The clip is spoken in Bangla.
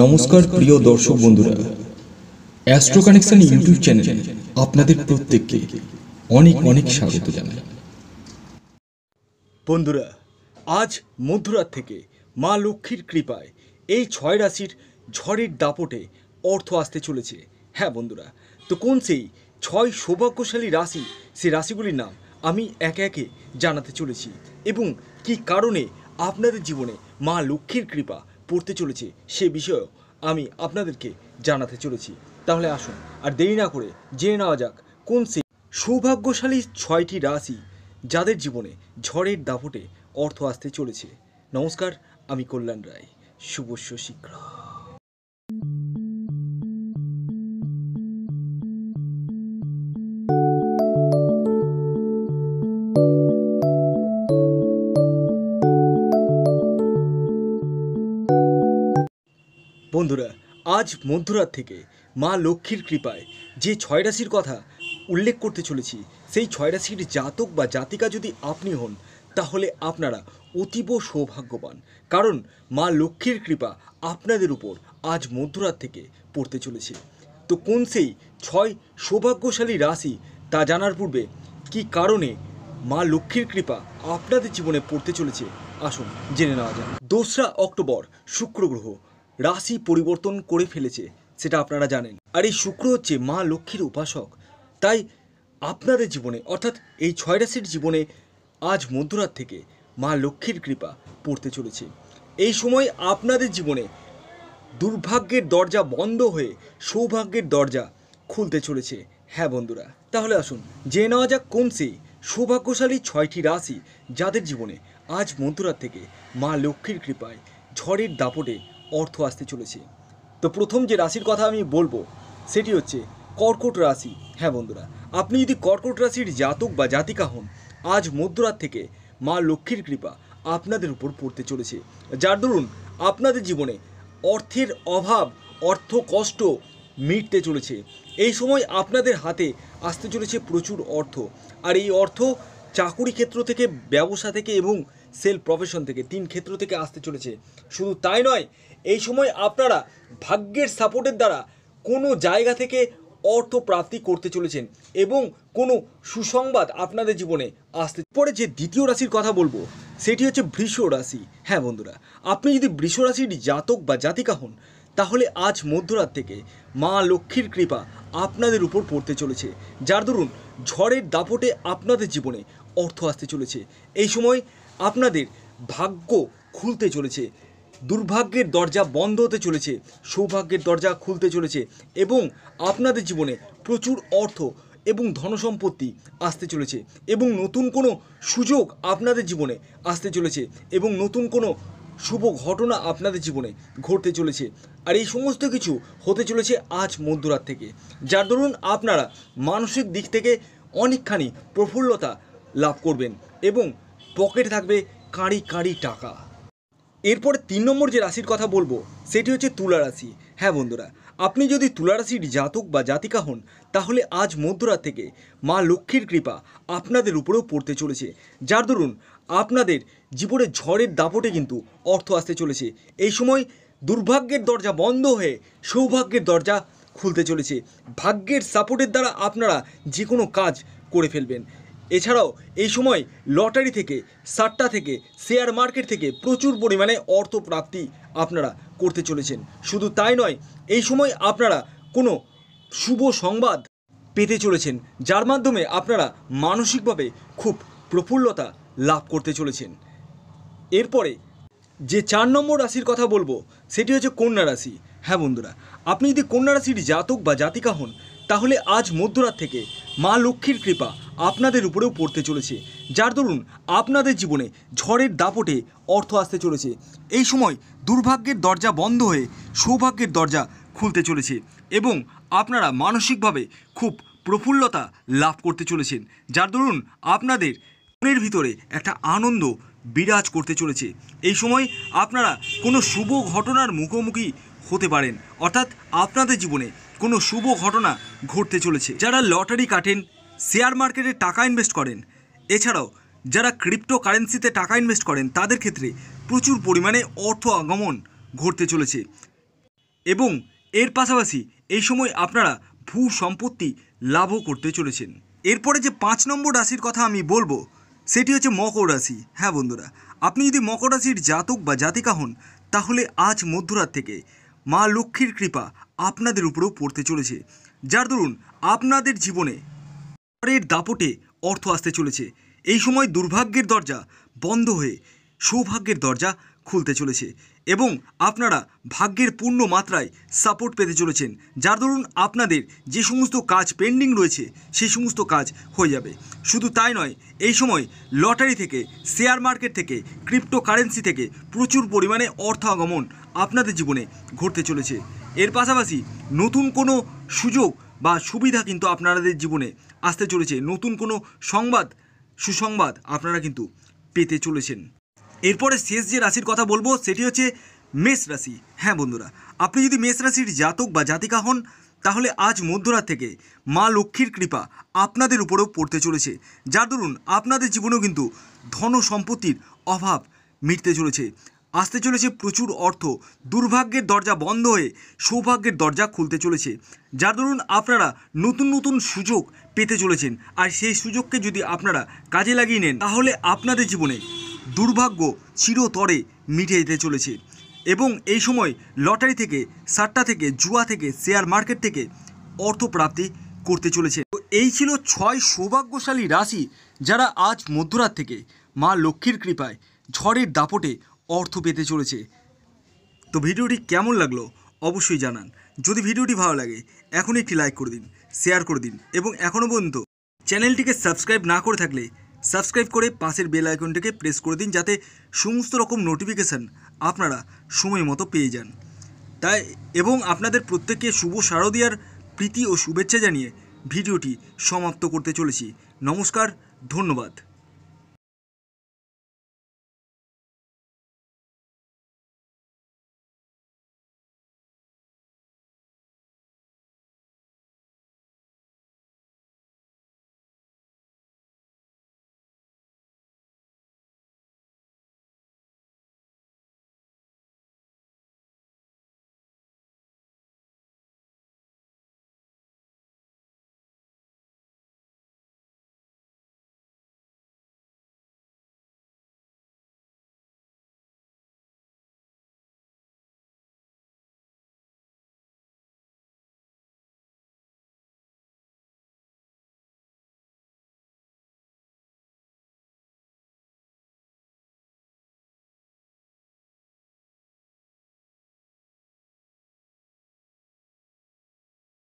নমস্কার প্রিয় দর্শক বন্ধুরা অ্যাস্ট্রো কানেকশন ইউটিউব চ্যানেলে আপনাদের প্রত্যেককে অনেক অনেক স্বাগত জানাই বন্ধুরা আজ মধ্যরাত থেকে মা লক্ষ্মীর কৃপায় এই ছয় রাশির ঝড়ের দাপটে অর্থ আসতে চলেছে হ্যাঁ বন্ধুরা তো কোন সেই ছয় সৌভাগ্যশালী রাশি সেই রাশিগুলির নাম আমি একে একে জানাতে চলেছি এবং কি কারণে আপনাদের জীবনে মা লক্ষ্মীর কৃপা পড়তে চলেছে সে বিষয়েও আমি আপনাদেরকে জানাতে চলেছি তাহলে আসুন আর দেরি না করে জেনে নেওয়া যাক কোন সে সৌভাগ্যশালী ছয়টি রাশি যাদের জীবনে ঝড়ের দাপটে অর্থ আসতে চলেছে নমস্কার আমি কল্যাণ রায় শুভস্য শীঘ্র বন্ধুরা আজ মধ্যরাত থেকে মা লক্ষ্মীর কৃপায় যে ছয় রাশির কথা উল্লেখ করতে চলেছি সেই ছয় রাশির জাতক বা জাতিকা যদি আপনি হন তাহলে আপনারা অতীব সৌভাগ্যবান কারণ মা লক্ষ্মীর কৃপা আপনাদের উপর আজ মধ্যরাত থেকে পড়তে চলেছে তো কোন সেই ছয় সৌভাগ্যশালী রাশি তা জানার পূর্বে কি কারণে মা লক্ষ্মীর কৃপা আপনাদের জীবনে পড়তে চলেছে আসুন জেনে নেওয়া যাক দোসরা অক্টোবর শুক্র গ্রহ রাশি পরিবর্তন করে ফেলেছে সেটা আপনারা জানেন আর এই শুক্র হচ্ছে মা লক্ষ্মীর উপাসক তাই আপনাদের জীবনে অর্থাৎ এই ছয় রাশির জীবনে আজ মধ্যরাত থেকে মা লক্ষ্মীর কৃপা পড়তে চলেছে এই সময় আপনাদের জীবনে দুর্ভাগ্যের দরজা বন্ধ হয়ে সৌভাগ্যের দরজা খুলতে চলেছে হ্যাঁ বন্ধুরা তাহলে আসুন জেনে নেওয়া যাক কোন সেই সৌভাগ্যশালী ছয়টি রাশি যাদের জীবনে আজ মধ্যরাত থেকে মা লক্ষ্মীর কৃপায় ঝড়ের দাপটে অর্থ আসতে চলেছে তো প্রথম যে রাশির কথা আমি বলবো সেটি হচ্ছে কর্কট রাশি হ্যাঁ বন্ধুরা আপনি যদি কর্কট রাশির জাতক বা জাতিকা হন আজ মধ্যরাত থেকে মা লক্ষ্মীর কৃপা আপনাদের উপর পড়তে চলেছে যার দরুন আপনাদের জীবনে অর্থের অভাব অর্থ কষ্ট মিটতে চলেছে এই সময় আপনাদের হাতে আসতে চলেছে প্রচুর অর্থ আর এই অর্থ চাকুরি ক্ষেত্র থেকে ব্যবসা থেকে এবং সেল প্রফেশন থেকে তিন ক্ষেত্র থেকে আসতে চলেছে শুধু তাই নয় এই সময় আপনারা ভাগ্যের সাপোর্টের দ্বারা কোনো জায়গা থেকে অর্থ প্রাপ্তি করতে চলেছেন এবং কোনো সুসংবাদ আপনাদের জীবনে আসতে পরে যে দ্বিতীয় রাশির কথা বলবো সেটি হচ্ছে বৃষ রাশি হ্যাঁ বন্ধুরা আপনি যদি বৃষ রাশির জাতক বা জাতিকা হন তাহলে আজ মধ্যরাত থেকে মা লক্ষ্মীর কৃপা আপনাদের উপর পড়তে চলেছে যার দরুন ঝড়ের দাপটে আপনাদের জীবনে অর্থ আসতে চলেছে এই সময় আপনাদের ভাগ্য খুলতে চলেছে দুর্ভাগ্যের দরজা বন্ধ হতে চলেছে সৌভাগ্যের দরজা খুলতে চলেছে এবং আপনাদের জীবনে প্রচুর অর্থ এবং ধনসম্পত্তি আসতে চলেছে এবং নতুন কোনো সুযোগ আপনাদের জীবনে আসতে চলেছে এবং নতুন কোনো শুভ ঘটনা আপনাদের জীবনে ঘটতে চলেছে আর এই সমস্ত কিছু হতে চলেছে আজ মধ্যরাত থেকে যার দরুন আপনারা মানসিক দিক থেকে অনেকখানি প্রফুল্লতা লাভ করবেন এবং পকেটে থাকবে কাঁড়ি কাঁড়ি টাকা এরপরে তিন নম্বর যে রাশির কথা বলবো সেটি হচ্ছে তুলা রাশি হ্যাঁ বন্ধুরা আপনি যদি তুলা রাশির জাতক বা জাতিকা হন তাহলে আজ মধ্যরাত থেকে মা লক্ষ্মীর কৃপা আপনাদের উপরেও পড়তে চলেছে যার দরুন আপনাদের জীবনের ঝড়ের দাপটে কিন্তু অর্থ আসতে চলেছে এই সময় দুর্ভাগ্যের দরজা বন্ধ হয়ে সৌভাগ্যের দরজা খুলতে চলেছে ভাগ্যের সাপোর্টের দ্বারা আপনারা যে কোনো কাজ করে ফেলবেন এছাড়াও এই সময় লটারি থেকে সাট্টা থেকে শেয়ার মার্কেট থেকে প্রচুর পরিমাণে অর্থ প্রাপ্তি আপনারা করতে চলেছেন শুধু তাই নয় এই সময় আপনারা কোনো শুভ সংবাদ পেতে চলেছেন যার মাধ্যমে আপনারা মানসিকভাবে খুব প্রফুল্লতা লাভ করতে চলেছেন এরপরে যে চার নম্বর রাশির কথা বলবো সেটি হচ্ছে কন্যা রাশি হ্যাঁ বন্ধুরা আপনি যদি কন্যা রাশির জাতক বা জাতিকা হন তাহলে আজ মধ্যরাত থেকে মা লক্ষ্মীর কৃপা আপনাদের উপরেও পড়তে চলেছে যার দরুন আপনাদের জীবনে ঝড়ের দাপটে অর্থ আসতে চলেছে এই সময় দুর্ভাগ্যের দরজা বন্ধ হয়ে সৌভাগ্যের দরজা খুলতে চলেছে এবং আপনারা মানসিকভাবে খুব প্রফুল্লতা লাভ করতে চলেছেন যার দরুন আপনাদের মনের ভিতরে একটা আনন্দ বিরাজ করতে চলেছে এই সময় আপনারা কোনো শুভ ঘটনার মুখোমুখি হতে পারেন অর্থাৎ আপনাদের জীবনে কোনো শুভ ঘটনা ঘটতে চলেছে যারা লটারি কাটেন শেয়ার মার্কেটে টাকা ইনভেস্ট করেন এছাড়াও যারা ক্রিপ্টো কারেন্সিতে টাকা ইনভেস্ট করেন তাদের ক্ষেত্রে প্রচুর পরিমাণে অর্থ আগমন ঘটতে চলেছে এবং এর পাশাপাশি এই সময় আপনারা ভূ সম্পত্তি লাভও করতে চলেছেন এরপরে যে পাঁচ নম্বর রাশির কথা আমি বলবো সেটি হচ্ছে মকর রাশি হ্যাঁ বন্ধুরা আপনি যদি মকর রাশির জাতক বা জাতিকা হন তাহলে আজ মধ্যরাত থেকে মা লক্ষ্মীর কৃপা আপনাদের উপরেও পড়তে চলেছে যার দরুন আপনাদের জীবনে পারের দাপটে অর্থ আসতে চলেছে এই সময় দুর্ভাগ্যের দরজা বন্ধ হয়ে সৌভাগ্যের দরজা খুলতে চলেছে এবং আপনারা ভাগ্যের পূর্ণ মাত্রায় সাপোর্ট পেতে চলেছেন যার দরুন আপনাদের যে সমস্ত কাজ পেন্ডিং রয়েছে সেই সমস্ত কাজ হয়ে যাবে শুধু তাই নয় এই সময় লটারি থেকে শেয়ার মার্কেট থেকে ক্রিপ্টো কারেন্সি থেকে প্রচুর পরিমাণে অর্থ আগমন আপনাদের জীবনে ঘটতে চলেছে এর পাশাপাশি নতুন কোনো সুযোগ বা সুবিধা কিন্তু আপনাদের জীবনে আসতে চলেছে নতুন কোনো সংবাদ সুসংবাদ আপনারা কিন্তু পেতে চলেছেন এরপরে শেষ যে রাশির কথা বলবো সেটি হচ্ছে মেষ রাশি হ্যাঁ বন্ধুরা আপনি যদি মেষ রাশির জাতক বা জাতিকা হন তাহলে আজ মধ্যরাত থেকে মা লক্ষ্মীর কৃপা আপনাদের উপরেও পড়তে চলেছে যার দরুন আপনাদের জীবনেও কিন্তু ধন সম্পত্তির অভাব মিটতে চলেছে আসতে চলেছে প্রচুর অর্থ দুর্ভাগ্যের দরজা বন্ধ হয়ে সৌভাগ্যের দরজা খুলতে চলেছে যার দরুন আপনারা নতুন নতুন সুযোগ পেতে চলেছেন আর সেই সুযোগকে যদি আপনারা কাজে লাগিয়ে নেন তাহলে আপনাদের জীবনে দুর্ভাগ্য চিরতরে মিটে যেতে চলেছে এবং এই সময় লটারি থেকে সাট্টা থেকে জুয়া থেকে শেয়ার মার্কেট থেকে অর্থ প্রাপ্তি করতে চলেছে তো এই ছিল ছয় সৌভাগ্যশালী রাশি যারা আজ মধ্যরাত থেকে মা লক্ষ্মীর কৃপায় ঝড়ের দাপটে অর্থ পেতে চলেছে তো ভিডিওটি কেমন লাগলো অবশ্যই জানান যদি ভিডিওটি ভালো লাগে এখন একটি লাইক করে দিন শেয়ার করে দিন এবং এখনও পর্যন্ত চ্যানেলটিকে সাবস্ক্রাইব না করে থাকলে সাবস্ক্রাইব করে পাশের বেল আইকনটিকে প্রেস করে দিন যাতে সমস্ত রকম নোটিফিকেশান আপনারা সময় মতো পেয়ে যান তাই এবং আপনাদের প্রত্যেককে শুভ শারদীয়ার প্রীতি ও শুভেচ্ছা জানিয়ে ভিডিওটি সমাপ্ত করতে চলেছি নমস্কার ধন্যবাদ